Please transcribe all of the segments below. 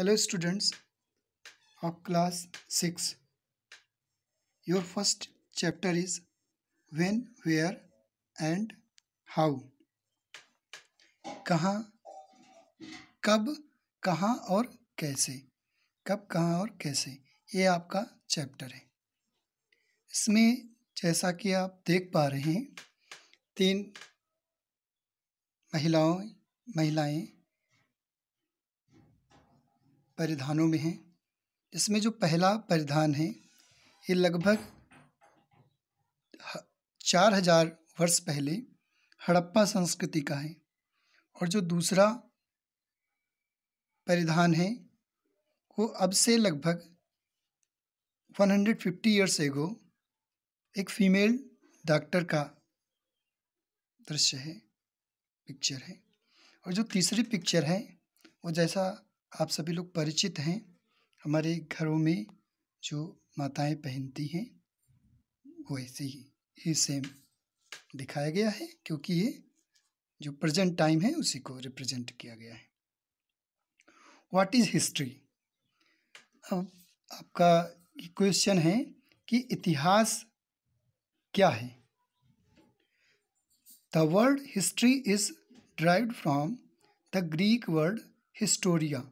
hello students of class six your first chapter is when where and how कहाँ कब कहाँ और कैसे कब कहाँ और कैसे ये आपका चैप्टर है इसमें जैसा कि आप देख पा रहे हैं तीन महिलाओं महिलाएं परिधानों में हैं इसमें जो पहला परिधान है ये लगभग चार हजार वर्ष पहले हड़प्पा संस्कृति का है और जो दूसरा परिधान है वो अब से लगभग 150 इयर्स एगो एक फीमेल डॉक्टर का दृश्य है पिक्चर है और जो तीसरी पिक्चर है वो जैसा आप सभी लोग परिचित हैं हमारे घरों में जो माताएं पहनती हैं वैसे ही ये सेम दिखाया गया है क्योंकि ये जो प्रेजेंट टाइम है उसी को रिप्रेजेंट किया गया है व्हाट इज़ हिस्ट्री अब आपका क्वेश्चन है कि इतिहास क्या है the word history is derived from the Greek word historia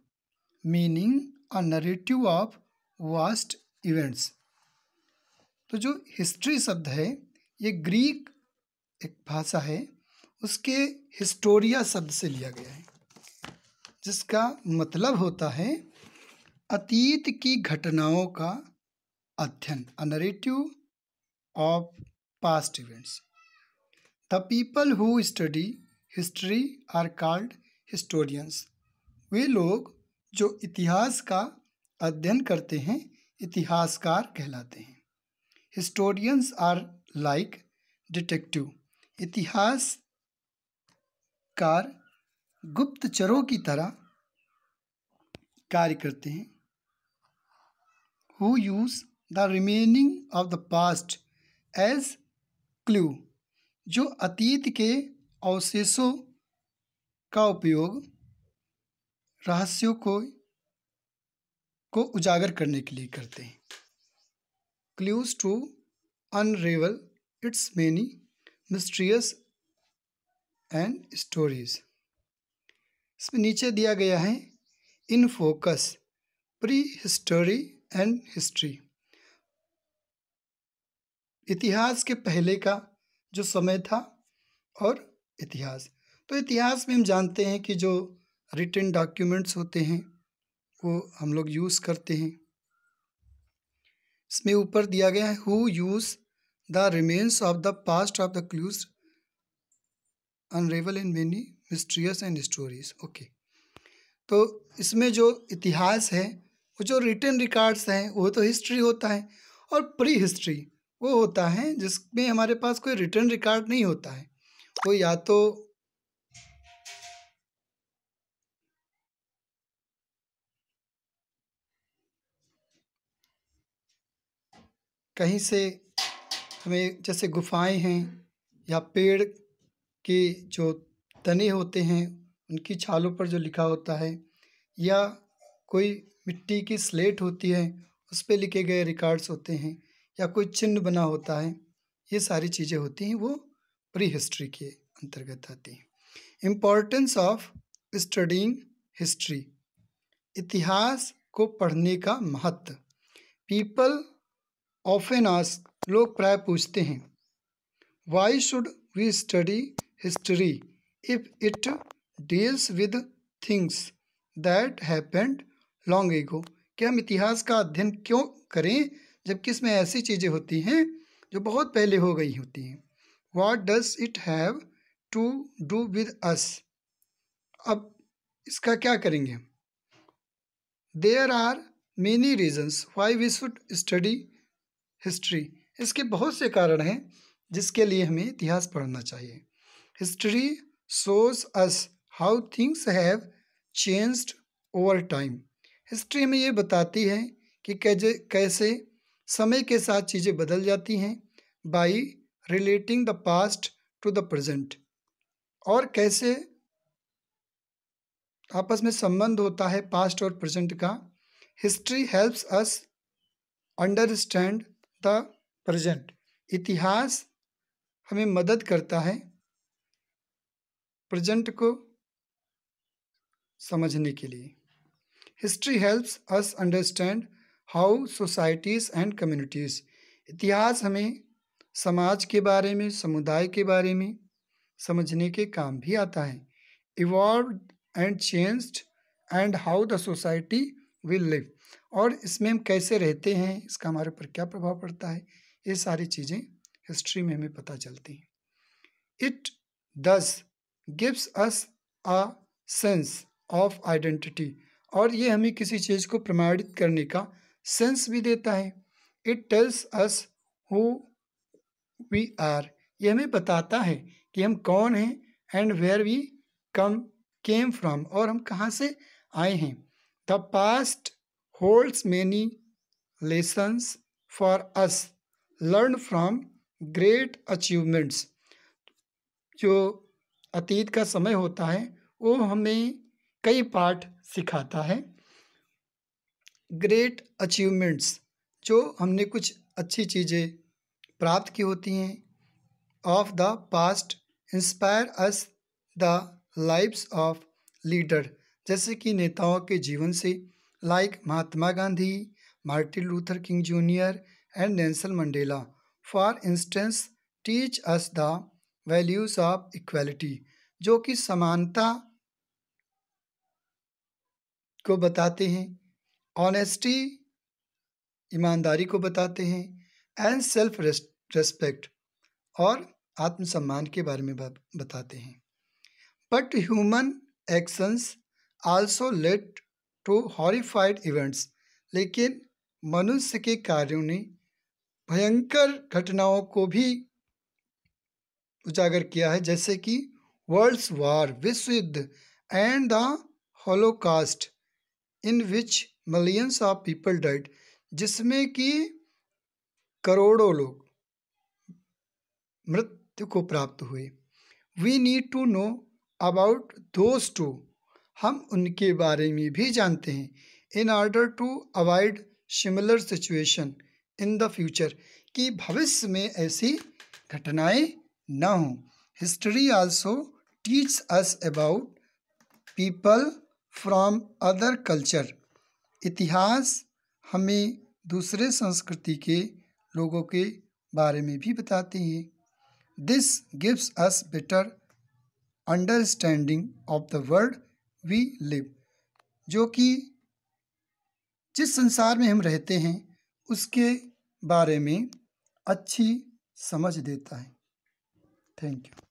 meaning a narrative of past events तो जो हिस्ट्री शब्द है ये ग्रीक एक भाषा है उसके हिस्टोरिया शब्द से लिया गया है जिसका मतलब होता है अतीत की घटनाओं का अध्ययन a narrative of past events the people who study history are called historians वे लोग जो इतिहास का अध्ययन करते हैं इतिहासकार कहलाते हैं हिस्टोरियंस आर लाइक डिटेक्टिव इतिहासकार गुप्तचरों की तरह कार्य करते हैं who use the remaining of the past as clue जो अतीत के अवशेषों का उपयोग रहस्यों को को उजागर करने के लिए करते हैं clues to unravel its many mysterious and stories इसमें नीचे दिया गया है in focus prehistory and history इतिहास के पहले का जो समय था और इतिहास तो इतिहास में हम जानते हैं कि जो रिटर्न डॉक्यूमेंट्स होते हैं वो हम लोग यूज़ करते हैं इसमें ऊपर दिया गया है who use the remains of the past of the clues unravel in many mysterious and stories okay तो इसमें जो इतिहास है वो जो रिटर्न रिकॉर्ड्स हैं वो तो हिस्ट्री होता है और प्री हिस्ट्री वो होता है जिसमें हमारे पास कोई रिटर्न रिकॉर्ड नहीं होता है वो या तो कहीं से हमें जैसे गुफाएं हैं या पेड़ के जो तने होते हैं उनकी छालों पर जो लिखा होता है या कोई मिट्टी की स्लेट होती है उस पर लिखे गए रिकॉर्ड्स होते हैं या कोई चिन्ह बना होता है ये सारी चीज़ें होती हैं वो प्री हिस्ट्री के अंतर्गत आती हैं इम्पॉर्टेंस ऑफ स्टडिंग हिस्ट्री इतिहास को पढ़ने का महत्व पीपल ऑफेन आस्क लोग प्राय पूछते हैं why should we study history if it deals with things that happened long ago कि हम इतिहास का अध्ययन क्यों करें जबकि इसमें ऐसी चीज़ें होती हैं जो बहुत पहले हो गई होती हैं what does it have to do with us अब इसका क्या करेंगे there are many reasons why we should study history इसके बहुत से कारण हैं जिसके लिए हमें इतिहास पढ़ना चाहिए history shows us how things have changed over time history हमें ये बताती है कि कैसे कैसे समय के साथ चीज़ें बदल जाती हैं by relating the past to the present और कैसे आपस में संबंध होता है पास्ट और प्रेजेंट का history helps us understand the present इतिहास हमें मदद करता है प्रेजेंट को समझने के लिए history helps us understand how societies and communities इतिहास हमें समाज के बारे में समुदाय के बारे में समझने के काम भी आता है evolve and changed and how the society will live और इसमें हम कैसे रहते हैं इसका हमारे ऊपर क्या प्रभाव पड़ता है ये सारी चीज़ें हिस्ट्री में हमें पता चलती हैं it thus gives us a sense of identity और ये हमें किसी चीज़ को प्रमाणित करने का सेंस भी देता है it tells us who we are ये हमें बताता है कि हम कौन हैं and where we come came from और हम कहाँ से आए हैं the past holds many lessons for us learn from great achievements जो अतीत का समय होता है वो हमें कई पाठ सिखाता है ग्रेट अचीवमेंट्स जो हमने कुछ अच्छी चीज़ें प्राप्त की होती हैं of the past inspire us the lives of leader जैसे कि नेताओं के जीवन से like Mahatma Gandhi Martin Luther King junior and Nelson Mandela for instance teach us the values of equality जो कि समानता को बताते हैं ऑनेस्टी ईमानदारी को बताते हैं एंड सेल्फ रेस्पेक्ट और आत्मसम्मान के बारे में बताते हैं but human actions also led to horrified events लेकिन मनुष्य के कार्यों ने भयंकर घटनाओं को भी उजागर किया है जैसे कि वर्ल्ड्स वार विश्व युद्ध and the holocaust in which millions of people died जिसमें कि करोड़ों लोग मृत्यु को प्राप्त हुए we need to know about those too हम उनके बारे में भी जानते हैं in order to avoid similar situation in the future कि भविष्य में ऐसी घटनाएं ना हों history also teach us about people from other culture इतिहास हमें दूसरे संस्कृति के लोगों के बारे में भी बताते हैं this gives us better understanding of the world we live जो कि जिस संसार में हम रहते हैं उसके बारे में अच्छी समझ देता है थैंक यू